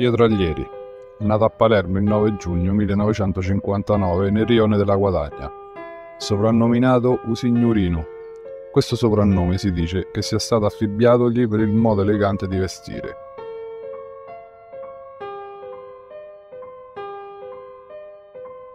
Pietro Aglieri, nato a Palermo il 9 giugno 1959 nel rione della Guadagna, soprannominato Usignorino. Questo soprannome si dice che sia stato affibbiatogli per il modo elegante di vestire.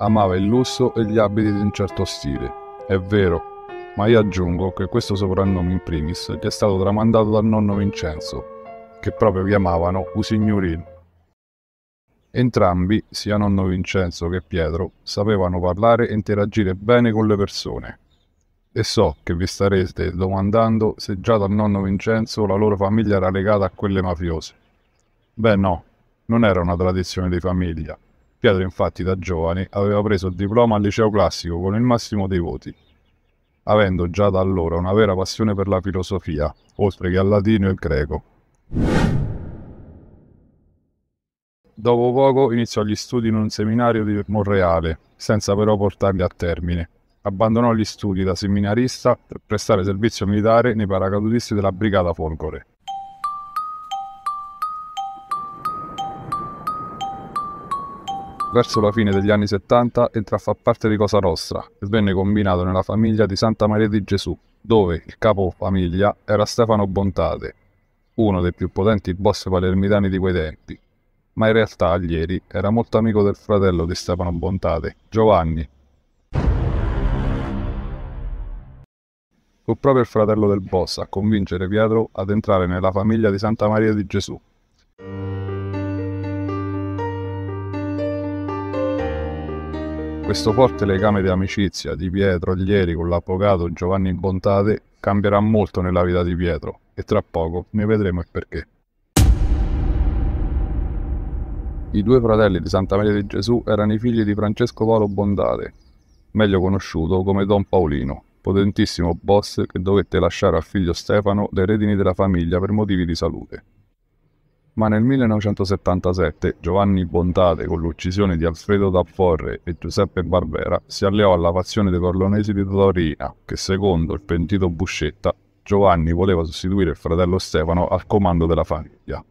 Amava il lusso e gli abiti di un certo stile, è vero, ma io aggiungo che questo soprannome in primis gli è stato tramandato dal nonno Vincenzo, che proprio chiamavano Usignorino. Entrambi, sia nonno Vincenzo che Pietro, sapevano parlare e interagire bene con le persone. E so che vi starete domandando se già dal nonno Vincenzo la loro famiglia era legata a quelle mafiose. Beh no, non era una tradizione di famiglia. Pietro infatti da giovane aveva preso il diploma al liceo classico con il massimo dei voti, avendo già da allora una vera passione per la filosofia, oltre che al latino e il greco. Dopo poco iniziò gli studi in un seminario di Monreale, senza però portarli a termine. Abbandonò gli studi da seminarista per prestare servizio militare nei paracadutisti della Brigata Folgore. verso la fine degli anni 70 entra a far parte di Cosa Rossa e venne combinato nella famiglia di Santa Maria di Gesù, dove il capo famiglia era Stefano Bontate, uno dei più potenti boss palermitani di quei tempi ma in realtà Aglieri era molto amico del fratello di Stefano Bontate, Giovanni. Fu proprio il fratello del boss a convincere Pietro ad entrare nella famiglia di Santa Maria di Gesù. Questo forte legame di amicizia di Pietro Aglieri con l'avvocato Giovanni Bontate cambierà molto nella vita di Pietro e tra poco ne vedremo il perché. I due fratelli di Santa Maria di Gesù erano i figli di Francesco Paolo Bondate, meglio conosciuto come Don Paolino, potentissimo boss che dovette lasciare al figlio Stefano le redini della famiglia per motivi di salute. Ma nel 1977 Giovanni Bondate, con l'uccisione di Alfredo D'Apporre e Giuseppe Barbera, si alleò alla fazione dei Corlonesi di Torina, che secondo il pentito Buscetta, Giovanni voleva sostituire il fratello Stefano al comando della famiglia.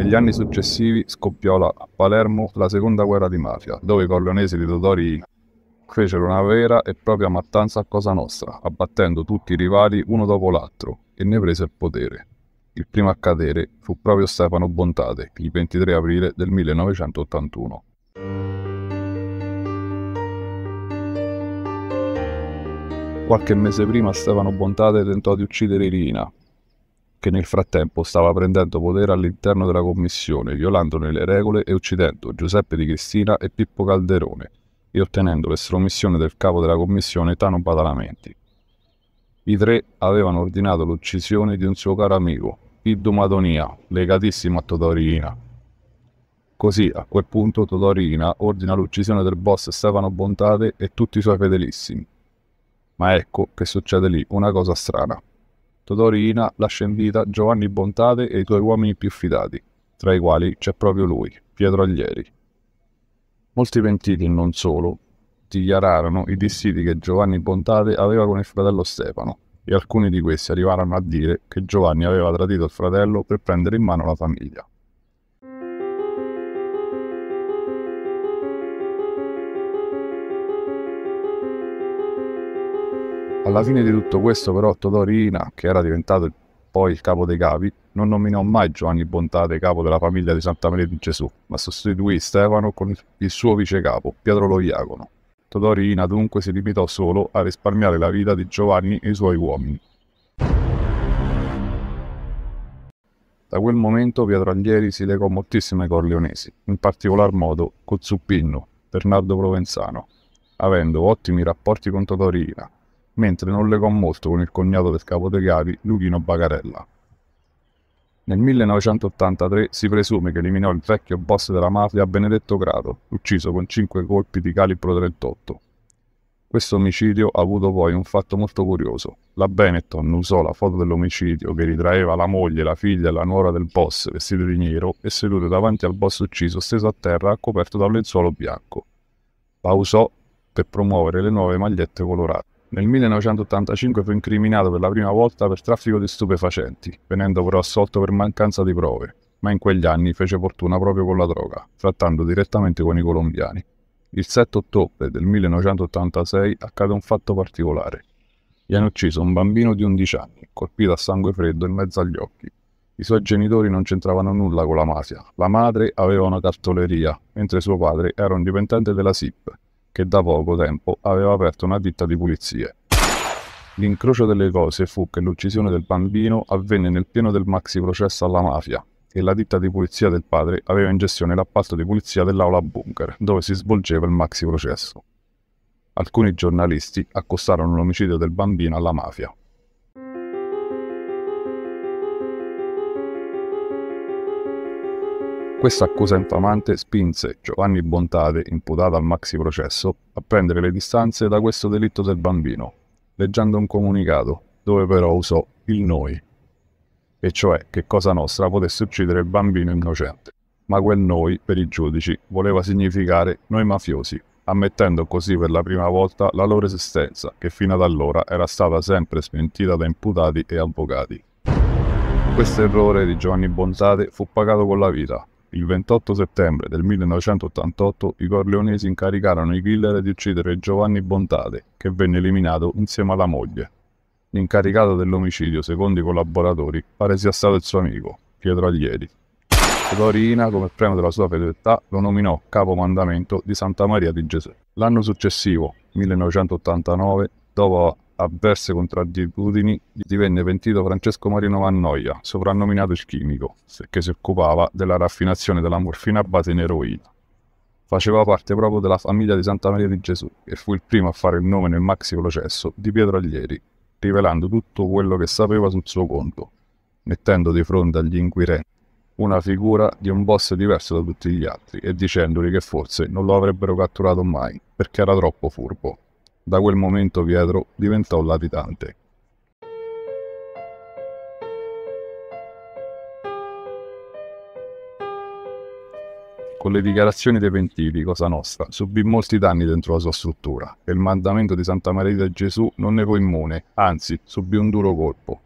Negli anni successivi scoppiò a Palermo la seconda guerra di mafia, dove i corleonesi di Dodori fecero una vera e propria mattanza a Cosa Nostra, abbattendo tutti i rivali uno dopo l'altro, e ne prese il potere. Il primo a cadere fu proprio Stefano Bontate, il 23 aprile del 1981. Qualche mese prima Stefano Bontate tentò di uccidere Irina, che nel frattempo stava prendendo potere all'interno della commissione, violandone le regole e uccidendo Giuseppe Di Cristina e Pippo Calderone e ottenendo l'estromissione del capo della commissione Tano Badalamenti. I tre avevano ordinato l'uccisione di un suo caro amico, Piddu Madonia, legatissimo a Totorina. Così, a quel punto, Totorina ordina l'uccisione del boss Stefano Bontate e tutti i suoi fedelissimi. Ma ecco che succede lì una cosa strana. Todorina lascia in vita Giovanni Bontate e i suoi uomini più fidati, tra i quali c'è proprio lui, Pietro Aglieri. Molti pentiti, non solo, dichiararono i dissidi che Giovanni Bontate aveva con il fratello Stefano e alcuni di questi arrivarono a dire che Giovanni aveva tradito il fratello per prendere in mano la famiglia. Alla fine di tutto questo però Todorina, che era diventato poi il capo dei capi, non nominò mai Giovanni Bontate capo della famiglia di Santa Maria di Gesù, ma sostituì Stefano con il suo vicecapo, Pietro Loiacono. Todorina dunque si limitò solo a risparmiare la vita di Giovanni e i suoi uomini. Da quel momento Pietro Aglieri si legò moltissimo ai corleonesi, in particolar modo con Zuppinno, Bernardo Provenzano, avendo ottimi rapporti con Todorina, mentre non legò molto con il cognato del capo dei capodegari Luchino Bagarella. Nel 1983 si presume che eliminò il vecchio boss della mafia Benedetto Grado, ucciso con 5 colpi di calibro 38. Questo omicidio ha avuto poi un fatto molto curioso. La Benetton usò la foto dell'omicidio che ritraeva la moglie, la figlia e la nuora del boss vestiti di nero e sedute davanti al boss ucciso steso a terra coperto da un lenzuolo bianco. La usò per promuovere le nuove magliette colorate. Nel 1985 fu incriminato per la prima volta per traffico di stupefacenti, venendo però assolto per mancanza di prove, ma in quegli anni fece fortuna proprio con la droga, trattando direttamente con i colombiani. Il 7 ottobre del 1986 accade un fatto particolare. Viene ucciso un bambino di 11 anni, colpito a sangue freddo in mezzo agli occhi, i suoi genitori non c'entravano nulla con la mafia. La madre aveva una cartoleria, mentre suo padre era un dipendente della SIP che da poco tempo aveva aperto una ditta di pulizie. L'incrocio delle cose fu che l'uccisione del bambino avvenne nel pieno del maxi processo alla mafia e la ditta di pulizia del padre aveva in gestione l'appalto di pulizia dell'aula bunker, dove si svolgeva il maxi processo. Alcuni giornalisti accostarono l'omicidio del bambino alla mafia, Questa accusa infamante spinse Giovanni Bontade, imputato al maxi processo, a prendere le distanze da questo delitto del bambino, leggendo un comunicato, dove però usò il noi, e cioè che Cosa Nostra potesse uccidere il bambino innocente. Ma quel noi, per i giudici, voleva significare noi mafiosi, ammettendo così per la prima volta la loro esistenza, che fino ad allora era stata sempre smentita da imputati e avvocati. Questo errore di Giovanni Bontate fu pagato con la vita, il 28 settembre del 1988 i corleonesi incaricarono i killer di uccidere Giovanni Bontade, che venne eliminato insieme alla moglie. L'incaricato dell'omicidio, secondo i collaboratori, pare sia stato il suo amico, Pietro Aglieri. Torina, come premio della sua fedeltà, lo nominò capo mandamento di Santa Maria di Gesù. L'anno successivo, 1989, dopo avverse contradditudini, divenne pentito Francesco Marino Vannoia, soprannominato il chimico, che si occupava della raffinazione della morfina a base in eroina. Faceva parte proprio della famiglia di Santa Maria di Gesù e fu il primo a fare il nome nel maxi processo di Pietro Aglieri, rivelando tutto quello che sapeva sul suo conto, mettendo di fronte agli inquirenti una figura di un boss diverso da tutti gli altri e dicendogli che forse non lo avrebbero catturato mai perché era troppo furbo. Da quel momento Pietro diventò latitante. Con le dichiarazioni dei pentiti, Cosa Nostra subì molti danni dentro la sua struttura e il mandamento di Santa Maria di Gesù non ne fu immune, anzi subì un duro colpo.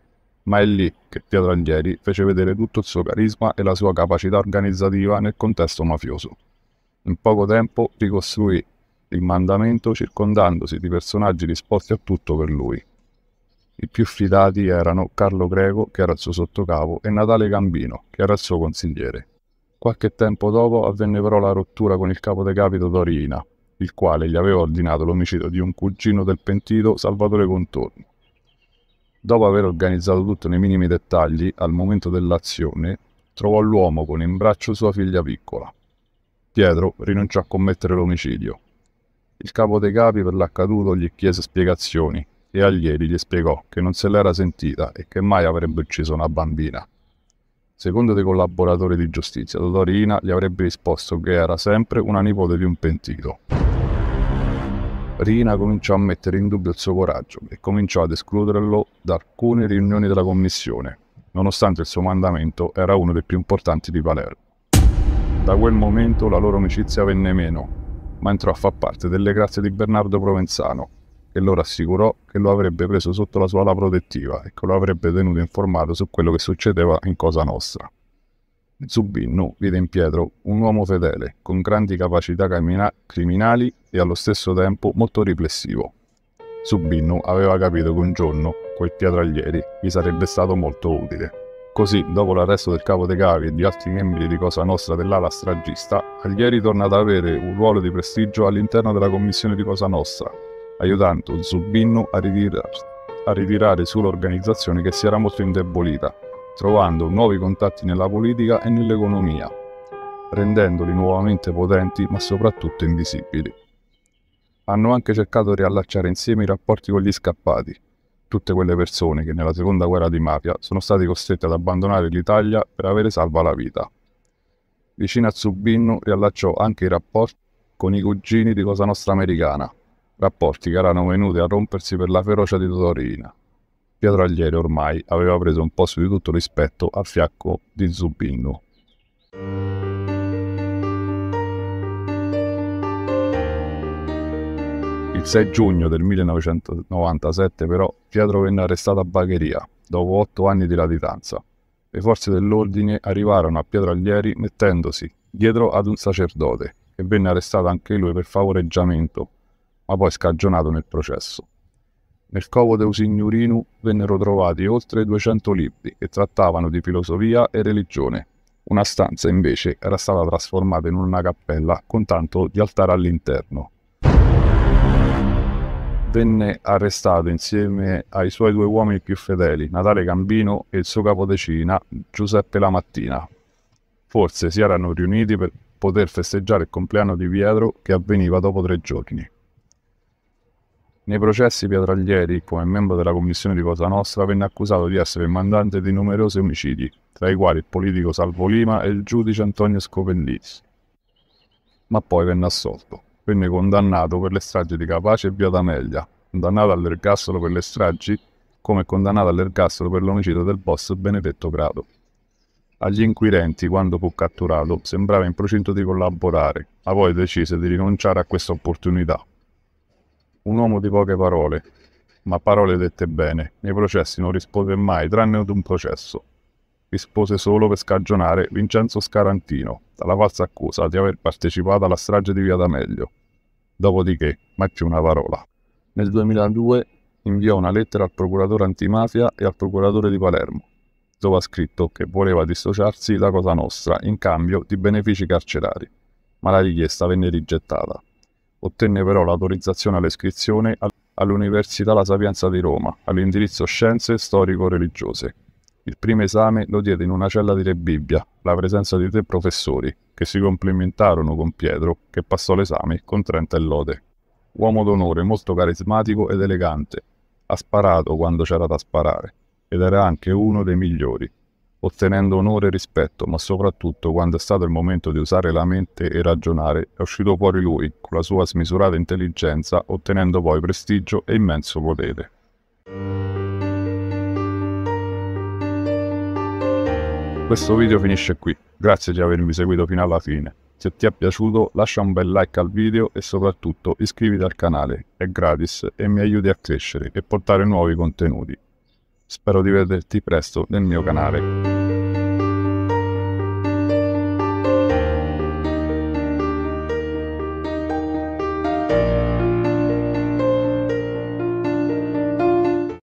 Ma è lì che Pietro Angeli fece vedere tutto il suo carisma e la sua capacità organizzativa nel contesto mafioso. In poco tempo ricostruì il mandamento circondandosi di personaggi disposti a tutto per lui. I più fidati erano Carlo Greco, che era il suo sottocavo, e Natale Gambino, che era il suo consigliere. Qualche tempo dopo avvenne però la rottura con il capodecapito Torina, il quale gli aveva ordinato l'omicidio di un cugino del pentito Salvatore Contorno. Dopo aver organizzato tutto nei minimi dettagli, al momento dell'azione, trovò l'uomo con in braccio sua figlia piccola. Pietro rinunciò a commettere l'omicidio, il capo dei capi per l'accaduto gli chiese spiegazioni e Aglieri gli spiegò che non se l'era sentita e che mai avrebbe ucciso una bambina. Secondo dei collaboratori di giustizia, Dottorina gli avrebbe risposto che era sempre una nipote di un pentito. Rina cominciò a mettere in dubbio il suo coraggio e cominciò ad escluderlo da alcune riunioni della commissione, nonostante il suo mandamento era uno dei più importanti di Palermo. Da quel momento la loro amicizia venne meno ma entrò a far parte delle grazie di Bernardo Provenzano, che lo rassicurò che lo avrebbe preso sotto la sua ala protettiva e che lo avrebbe tenuto informato su quello che succedeva in Cosa Nostra. Zubinno vide in Pietro un uomo fedele, con grandi capacità criminali e allo stesso tempo molto riflessivo. Zubinno aveva capito che un giorno quel Pietro Aglieri gli sarebbe stato molto utile. Così, dopo l'arresto del capo De Gavi e di altri membri di Cosa Nostra dell'ala stragista, Aglieri torna ad avere un ruolo di prestigio all'interno della commissione di Cosa Nostra, aiutando Zubinno a, ritirar a ritirare sull'organizzazione che si era molto indebolita, trovando nuovi contatti nella politica e nell'economia, rendendoli nuovamente potenti ma soprattutto invisibili. Hanno anche cercato di riallacciare insieme i rapporti con gli scappati, tutte quelle persone che nella seconda guerra di mafia sono state costrette ad abbandonare l'Italia per avere salva la vita. Vicino a Zubinno riallacciò anche i rapporti con i cugini di Cosa Nostra Americana, rapporti che erano venuti a rompersi per la ferocia di Totorina. Pietro Aglieri ormai aveva preso un posto di tutto rispetto al fianco di Zubinnu. Il 6 giugno del 1997 però Pietro venne arrestato a Bagheria dopo otto anni di latitanza. Le forze dell'ordine arrivarono a Pietro Aglieri mettendosi dietro ad un sacerdote che venne arrestato anche lui per favoreggiamento, ma poi scagionato nel processo. Nel covo Deusignorinu vennero trovati oltre 200 libri che trattavano di filosofia e religione. Una stanza invece era stata trasformata in una cappella con tanto di altare all'interno, venne arrestato insieme ai suoi due uomini più fedeli, Natale Gambino e il suo capodecina Giuseppe Lamattina. Forse si erano riuniti per poter festeggiare il compleanno di Pietro che avveniva dopo tre giorni. Nei processi Pietraglieri, come membro della commissione di Cosa Nostra, venne accusato di essere il mandante di numerosi omicidi, tra i quali il politico Salvo Lima e il giudice Antonio Scopellisi. Ma poi venne assolto venne condannato per le stragi di Capace e Via D'Amelia, condannato all'ergastolo per le stragi come condannato all'ergastolo per l'omicidio del boss Benedetto Grado. Agli inquirenti, quando fu catturato, sembrava in procinto di collaborare, ma poi decise di rinunciare a questa opportunità. Un uomo di poche parole, ma parole dette bene, nei processi non rispose mai, tranne ad un processo, rispose solo per scagionare Vincenzo Scarantino dalla falsa accusa di aver partecipato alla strage di Via D'Amelio. Dopodiché, mai più una parola. Nel 2002 inviò una lettera al procuratore antimafia e al procuratore di Palermo, dove ha scritto che voleva dissociarsi da Cosa Nostra in cambio di benefici carcerari, ma la richiesta venne rigettata. Ottenne però l'autorizzazione all'iscrizione all'Università La Sapienza di Roma all'indirizzo Scienze Storico-Religiose il primo esame lo diede in una cella di Re Bibbia, la presenza di tre professori, che si complimentarono con Pietro, che passò l'esame con 30 e lode. Uomo d'onore molto carismatico ed elegante, ha sparato quando c'era da sparare, ed era anche uno dei migliori, ottenendo onore e rispetto, ma soprattutto quando è stato il momento di usare la mente e ragionare, è uscito fuori lui, con la sua smisurata intelligenza, ottenendo poi prestigio e immenso potere. Questo video finisce qui, grazie di avermi seguito fino alla fine. Se ti è piaciuto lascia un bel like al video e soprattutto iscriviti al canale, è gratis e mi aiuti a crescere e portare nuovi contenuti. Spero di vederti presto nel mio canale.